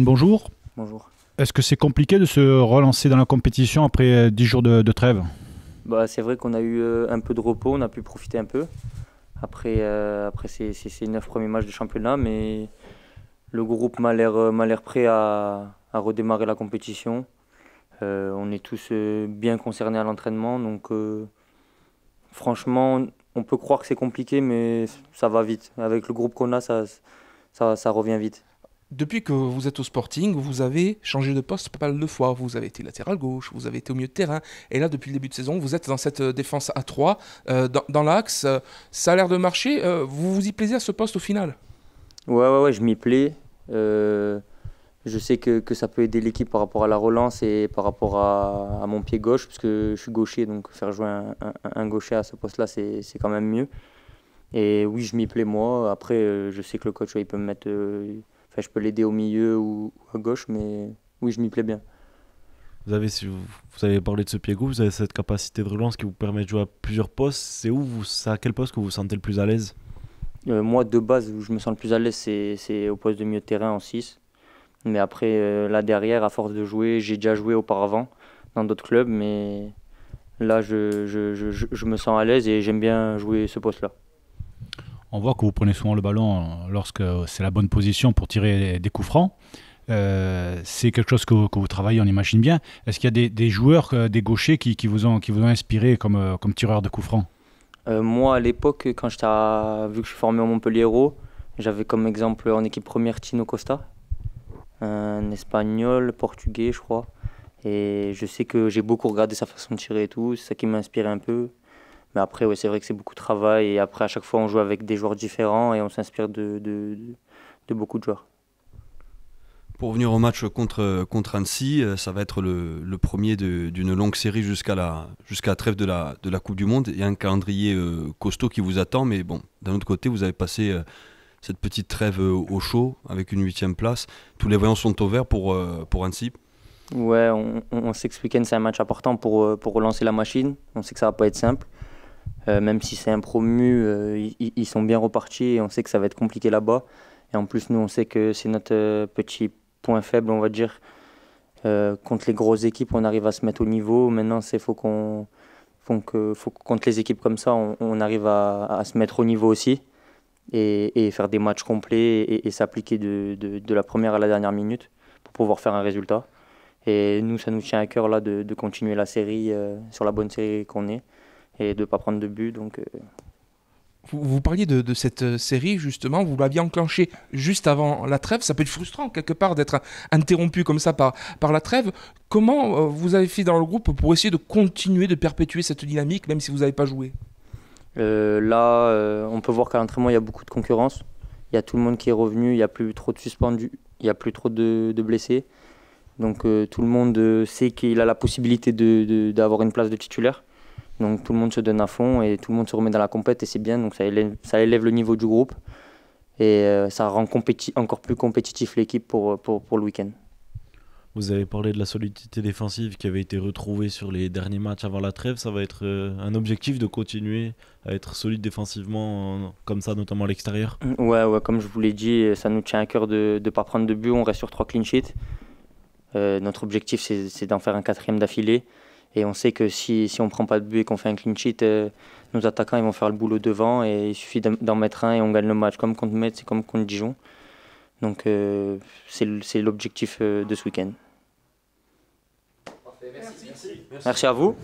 bonjour. Bonjour. Est-ce que c'est compliqué de se relancer dans la compétition après 10 euh, jours de, trêve bah, C'est vrai qu'on a eu euh, un peu de repos, on a pu profiter un peu. Après, euh, après c'est ces 9 premiers matchs de championnat, mais le groupe m'a l'air prêt à, à, redémarrer la compétition. on est tous bien concernés à l'entraînement, donc franchement, on peut croire que c'est compliqué, mais ça va vite. Avec le groupe qu'on a, ça, ça, ça revient vite depuis que vous êtes au Sporting, vous avez changé de poste pas mal de fois. Vous avez été latéral gauche, vous avez été au milieu de terrain. Et là, depuis le début de saison, vous êtes dans cette euh, défense à 3, euh, dans, l'axe. Euh, ça a l'air de marcher. vous vous y plaisez à ce poste au final Ouais, ouais, je m'y plais. je sais que, que, ça peut aider l'équipe par rapport à la relance et par rapport à, mon pied gauche, parce que je suis gaucher, donc faire jouer un, gaucher à ce poste-là, c'est quand même mieux. Et oui, je m'y plais moi. Après, je sais que le coach, il peut me mettre je peux l'aider au milieu ou, à gauche, mais oui, je m'y plais bien. Vous avez, vous, avez parlé de ce pied gauche, vous avez cette capacité de relance qui vous permet de jouer à plusieurs postes. C'est où vous, à quel poste que vous vous sentez le plus à l'aise euh, Moi, de base, où je me sens le plus à l'aise, c'est au poste de milieu de terrain en 6. Mais après, euh, là derrière, à force de jouer, j'ai déjà joué auparavant dans d'autres clubs, mais là, je, je me sens à l'aise et j'aime bien jouer ce poste-là on voit que vous prenez souvent le ballon euh, lorsque c'est la bonne position pour tirer des coups francs. Euh, c'est quelque chose que vous, travaillez, on imagine bien. Est-ce qu'il y a des, joueurs, euh, des gauchers qui, vous, ont, qui vous ont inspiré comme, comme tireur de coups francs Moi, à l'époque, quand j'étais, vu que je suis formé au Montpellier j'avais comme exemple en équipe première Tino Costa, un espagnol, portugais, je crois. Et je sais que j'ai beaucoup regardé sa façon de tirer et tout, c'est ça qui m'a inspiré un peu. Mais après, c'est vrai que c'est beaucoup de travail. Et après, à chaque fois, on joue avec des joueurs différents et on s'inspire de, de, de, beaucoup de joueurs. Pour venir au match contre, contre Annecy, euh, ça va être le, le premier d'une longue série jusqu'à la, jusqu'à trêve de la, de la Coupe du Monde. Il y a un calendrier euh, costaud qui vous attend, mais bon, d'un autre côté, vous avez passé euh, cette petite trêve au chaud avec une huitième place. Tous les voyants sont au vert pour, pour Annecy. Ouais, on, on que c'est un match important pour, pour relancer la machine. On sait que ça va pas être simple. Euh, même si c'est un promu, euh, ils, sont bien repartis et on sait que ça va être compliqué là-bas. Et en plus, nous, on sait que c'est notre euh, petit point faible, on va dire. contre les grosses équipes, on arrive à se mettre au niveau. Maintenant, c'est faut qu'on, faut que, faut contre les équipes comme ça, on, arrive à, se mettre au niveau aussi et, faire des matchs complets et, s'appliquer de, de, la première à la dernière minute pour pouvoir faire un résultat. Et nous, ça nous tient à cœur là de, continuer la série sur la bonne série qu'on est et de ne pas prendre de but. Donc, euh. vous, parliez de, cette euh, série, justement, vous l'aviez enclenchée juste avant la trêve. Ça peut être frustrant, quelque part, d'être interrompu comme ça par, par la trêve. Comment euh, vous avez fait dans le groupe pour essayer de continuer, de perpétuer cette dynamique, même si vous n'avez pas joué là, on peut voir qu'à l'entraînement, il y a beaucoup de concurrence. Il y a tout le monde qui est revenu, il n'y a plus trop de suspendus, il n'y a plus trop de, blessés. Donc tout le monde sait qu'il a la possibilité d'avoir une place de titulaire. Donc tout le monde se donne à fond et tout le monde se remet dans la compète et c'est bien. Donc ça élève, le niveau du groupe et euh, ça rend encore plus compétitif l'équipe pour, le week-end. Vous avez parlé de la solidité défensive qui avait été retrouvée sur les derniers matchs avant la trêve. Ça va être euh, un objectif de continuer à être solide défensivement, euh, comme ça, notamment à l'extérieur mm, ouais, ouais, comme je vous l'ai dit, ça nous tient à cœur de ne pas prendre de but. On reste sur trois clean sheets. notre objectif, c'est d'en faire un quatrième d'affilée. Et on sait que si, on ne prend pas de but et qu'on fait un clean sheet, euh, nos attaquants vont faire le boulot devant et il suffit d'en mettre un et on gagne le match, comme contre Metz c'est comme contre Dijon. Donc euh, c'est l'objectif euh, de ce week-end. Merci à vous.